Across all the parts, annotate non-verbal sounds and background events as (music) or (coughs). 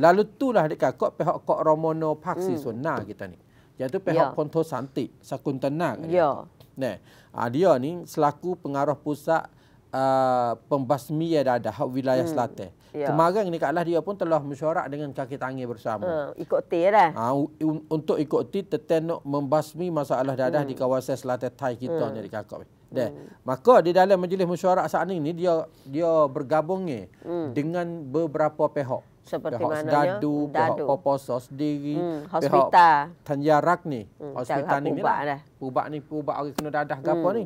Lalu itulah dia kakak pihak kok romono paksi hmm. sunnah kita ni. Iaitu pihak ya. kontor santik, sakun tenang. Ya. Nah, ha, dia ni selaku pengaruh pusat uh, pembasmi yang ada, hak wilayah hmm. selatan. Ya. Kemarin ni katlah dia pun telah mesyuarat dengan kaki tangan bersama. Hmm. ikut ti lah. Ha, untuk ikut ti tetap membasmi masalah dadah hmm. di kawasan selatan Thai kita hmm. ni kakak ni. Deh. Hmm. Maka di dalam majlis mesyuarat saat ini dia dia bergabung hmm. dengan beberapa pihak seperti pihak mananya? Dadu, dadu, hmm, pihak Poposo sendiri, hmm, hospital. Tanjarak ni, hmm, hospital ni pubak lah. ni, lah. pubak ni. Pubak ni, kena dadah ke hmm. apa ni.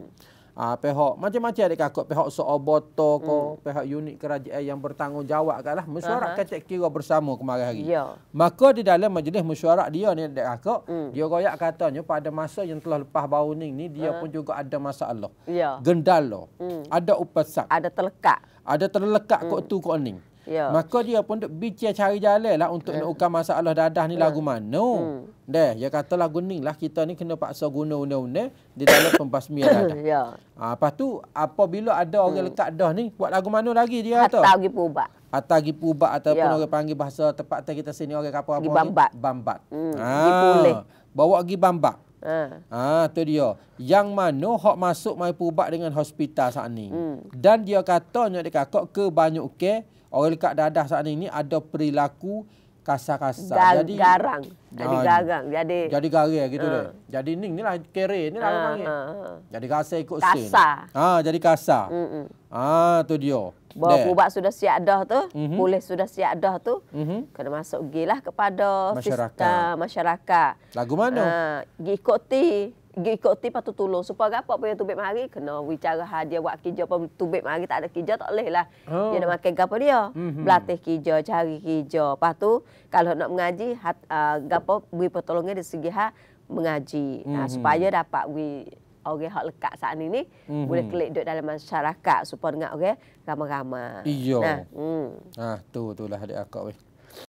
Ah, ha, pihak macam-macam ada kakak, pihak oboto, ko, hmm. pihak unit kerajaan eh, yang bertanggungjawab ke lah. Mesyuarat uh -huh. kira bersama kemarin hari. Ya. Maka di dalam majlis mesyuarat dia ni ada kakak, hmm. dia koyak katanya pada masa yang telah lepas bau ni, ni dia uh -huh. pun juga ada masalah. Ya. Gendala. Hmm. Ada upasak. Ada terlekat. Ada terlekat hmm. kok tu kok ni. Yeah. Maka dia pun duk bincang cari jalan lah untuk yeah. nak ukah masalah dadah ni yeah. lagu mana. No. Hmm. Deh, dia kata lagu ni lah kita ni kena paksa guna guna di dalam pembasmian dadah. (coughs) yeah. Ha, lepas tu apabila ada orang hmm. lekat dah ni buat lagu mana lagi dia kata. Atau pergi perubat. Atau pergi perubat ataupun yeah. orang panggil bahasa tempat kita sini orang kapal apa bambat. ni. Bambat. Hmm. Ha, boleh. Bawa pergi bambat. Ha. Ha, tu dia. Yang mana hok masuk mai perubat dengan hospital saat ni. Hmm. Dan dia kata dekat kok ke banyak ke orang dekat dadah saat ini ada perilaku kasar-kasar. Gar jadi garang. Ah, jadi garang. Jadi jadi garang lah gitu uh. Jadi ning ni lah kere ni lah. Uh, uh, uh. Jadi kasar ikut kasar. sin. Kasar. Ha, jadi kasar. Mm -mm. Ha, tu dia. Bawa bubak sudah siap dah tu. Mm -hmm. Pulih sudah siap dah tu. Mm -hmm. Kena masuk gilah kepada masyarakat. Fista, ah, masyarakat. Lagu mana? Ha, uh, ikuti ikut tip patut tolong. Supaya apa apa yang tubik mari kena bicara hadiah buat kerja apa tubik mari tak ada kerja tak boleh lah. Oh. Dia nak makan gapo dia? Mm-hmm. kerja, cari kerja. Lepas tu kalau nak mengaji hat, uh, ah, gapo beri pertolongan dari segi hak mengaji. Mm-hmm. Uh, supaya dapat we orang hak lekat saat ini mm-hmm. boleh klik duduk dalam masyarakat supaya dengan orang okay, ramai-ramai. Iya. Nah, mm. ah, tu lah adik akak weh.